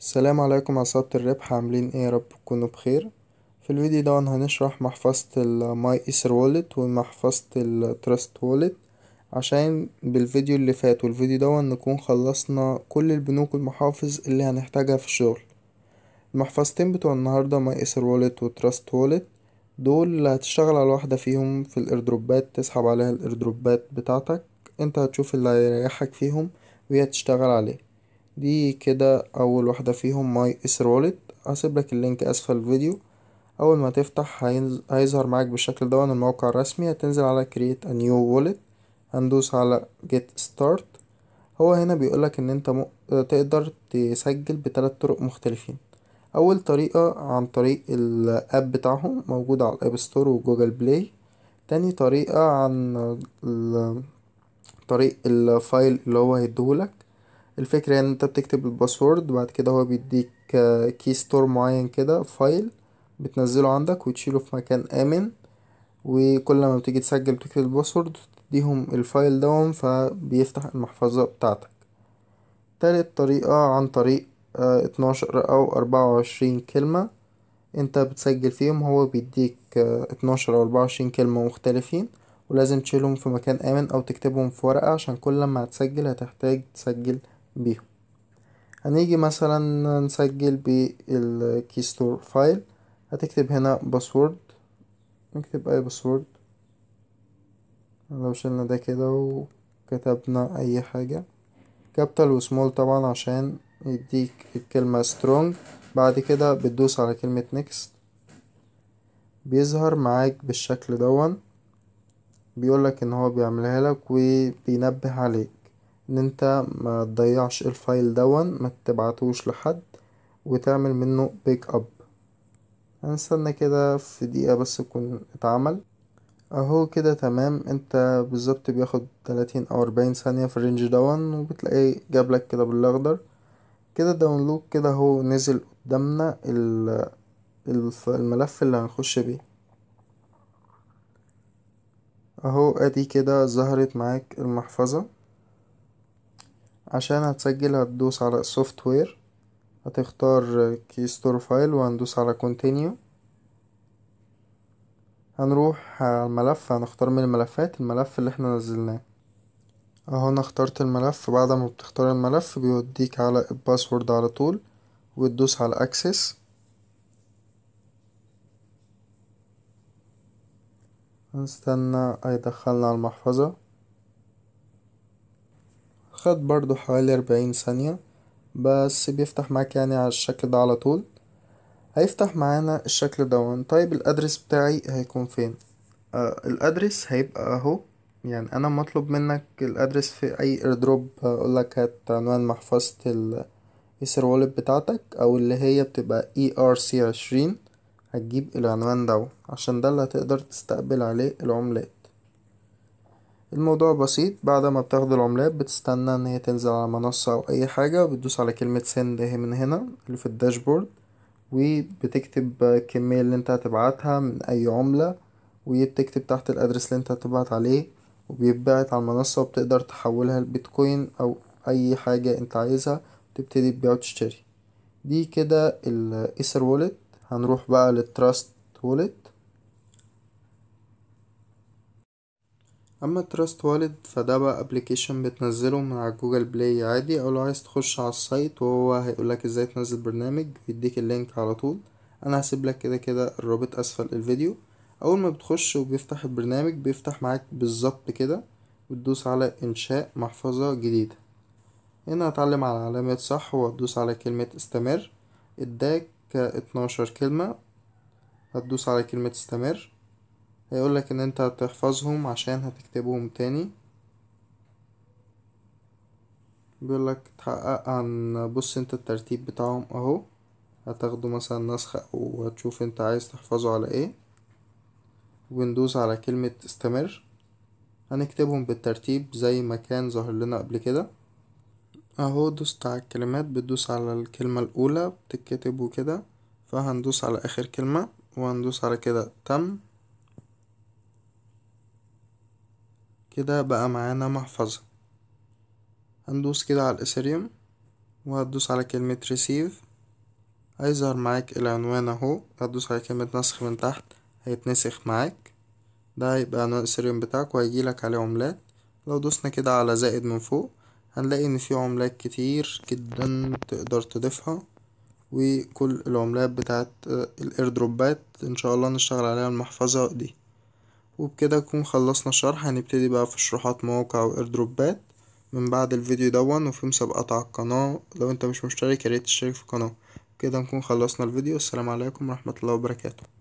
السلام عليكم عصابة الربح عاملين ايه يا رب تكونوا بخير في الفيديو ده هنشرح محفظة الماي ايسر وولت ومحفظة التراست وولت عشان بالفيديو اللي فات والفيديو ده نكون خلصنا كل البنوك والمحافظ اللي هنحتاجها في الشغل المحفظتين بتوع النهاردة ماي ايسر وولت وتراست وولت دول هتشتغل على واحدة فيهم في الايردروبات تسحب عليها الايردروبات بتاعتك انت هتشوف اللي هيريحك فيهم وهي تشتغل عليه دي كده اول واحدة فيهم ماي اسر والت هسيب لك اللينك اسفل الفيديو اول ما تفتح هيظهر معاك بالشكل ده الموقع الرسمي هتنزل على كرييت ا نيو wallet هندوس على جيت ستارت هو هنا بيقولك ان انت م... تقدر تسجل بتلات طرق مختلفين اول طريقة عن طريق الاب بتاعهم موجود على الاب ستور وجوجل بلاي تاني طريقة عن طريق الفايل اللي هو هيديهولك الفكرة يعني ان انت بتكتب الباسورد بعد كده هو بيديك كي آه، ستور معين كده فايل بتنزله عندك وتشيله في مكان امن وكل ما بتيجي تسجل بتكتب الباسورد وتديهم الفايل دون فبيفتح المحفظة بتاعتك تالت طريقة عن طريق آه، اتناشر او اربعة وعشرين كلمة انت بتسجل فيهم هو بيديك آه، اتناشر او اربعة وعشرين كلمة مختلفين ولازم تشيلهم في مكان آمن أو تكتبهم في ورقة عشان كل ما هتسجل هتحتاج تسجل بيهم هنيجي مثلا نسجل بالكي ستور فايل هتكتب هنا باسورد نكتب اي باسورد لو شلنا ده كده وكتبنا اي حاجة كابتل وسمول طبعا عشان يديك الكلمة سترونج بعد كده بتدوس على كلمة نيكست بيظهر معاك بالشكل دون بيقولك ان هو بيعملها لك وبينبه عليك ان انت ما تضيعش الفايل دون ما تبعتوش لحد وتعمل منه بيك اب هنستنى كده في دقيقة بس يكون اتعمل اهو كده تمام انت بالظبط بياخد تلاتين او اربعين ثانية في الرينج دون وبتلاقيه جابلك كده بالاخضر كده الداونلود كده هو نزل قدامنا الملف اللي هنخش بيه اهو ادي كده ظهرت معاك المحفظة عشان هتسجل هتدوس على السوفت وير هتختار كي ستور فايل وهندوس على كونتينيو هنروح على الملف هنختار من الملفات الملف اللي احنا نزلناه اهو انا اخترت الملف بعد ما بتختار الملف بيوديك على الباسورد على طول وتدوس على اكسس هنستنى هيدخلنا على المحفظة خد برضو حوالي أربعين ثانية بس بيفتح معاك يعني على الشكل ده على طول هيفتح معانا الشكل دون طيب الأدرس بتاعي هيكون فين آه الأدرس هيبقى أهو يعني أنا مطلوب منك الأدرس في أي إيردروب هقولك هات عنوان محفظة الإيثر والب بتاعتك أو اللي هي بتبقى اي ار سي عشرين هتجيب العنوان ده عشان ده اللي هتقدر تستقبل عليه العملات الموضوع بسيط بعد ما بتاخد العملات بتستنى ان هي تنزل على منصة او اي حاجة بتدوس على كلمة سند اهي من هنا اللي في الداشبورد وبتكتب الكمية اللي انت هتبعتها من اي عملة وبتكتب تحت الادرس اللي انت هتبعت عليه وبيتبعت على المنصة وبتقدر تحولها لبيتكوين او اي حاجة انت عايزها تبتدي تبيع وتشتري دي كده الايثر وولت هنروح بقى للتراست وولت اما تراست والد فده بقى ابلكيشن بتنزله من على جوجل بلاي عادي او لو عايز تخش على السايت وهو هيقولك ازاي تنزل برنامج بيديك اللينك على طول انا هسيبلك كده كده الرابط اسفل الفيديو اول ما بتخش وبيفتح البرنامج بيفتح معاك بالظبط كده وتدوس على انشاء محفظة جديدة هنا هتعلم على علامة صح وهتدوس على كلمة استمر اداك اتناشر كلمة هتدوس على كلمة استمر هيقولك ان انت هتحفظهم عشان هتكتبهم تاني بيقولك تحقق عن بص انت الترتيب بتاعهم اهو هتاخده مثلا نسخة وهتشوف انت عايز تحفظه على ايه وندوس على كلمة استمر هنكتبهم بالترتيب زي ما كان ظاهر لنا قبل كده اهو دوست على الكلمات بتدوس على الكلمة الاولى بتتكتب وكده فهندوس على اخر كلمة وهندوس على كده تم كده بقى معانا محفظة هندوس كده على الاثيريوم وهتدوس على كلمة ريسيف هيظهر معاك العنوان اهو هتدوس على كلمة نسخ من تحت هيتنسخ معاك ده هيبقى عنوان الاثيريوم بتاعك وهيجيلك عليه عملات لو دوسنا كده على زائد من فوق هنلاقي ان في عملات كتير جدا تقدر تضيفها وكل العملات بتاعت الايردروبات ان شاء الله نشتغل عليها المحفظة دي وبكده نكون خلصنا الشرح هنبتدي بقى في شروحات مواقع وايردروبات من بعد الفيديو دون وفي مسابقات على القناة لو انت مش مشترك ياريت تشترك في القناة كده نكون خلصنا الفيديو السلام عليكم ورحمة الله وبركاته